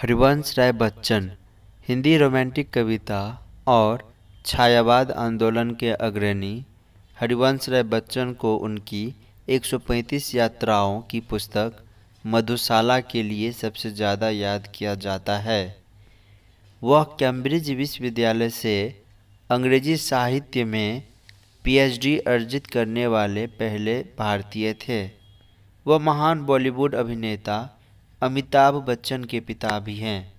Harivansh Rai Bachchan Hindi romantic कविता और छायावाद आंदोलन के अग्रणी हरिवंश राय बच्चन को उनकी 135 यात्राओं की पुस्तक मधुशाला के लिए सबसे ज़्यादा याद किया जाता है वह कैम्ब्रिज विश्वविद्यालय से अंग्रेजी साहित्य में पीएचडी अर्जित करने वाले पहले भारतीय थे वह महान बॉलीवुड अभिनेता अमिताभ बच्चन के पिता भी हैं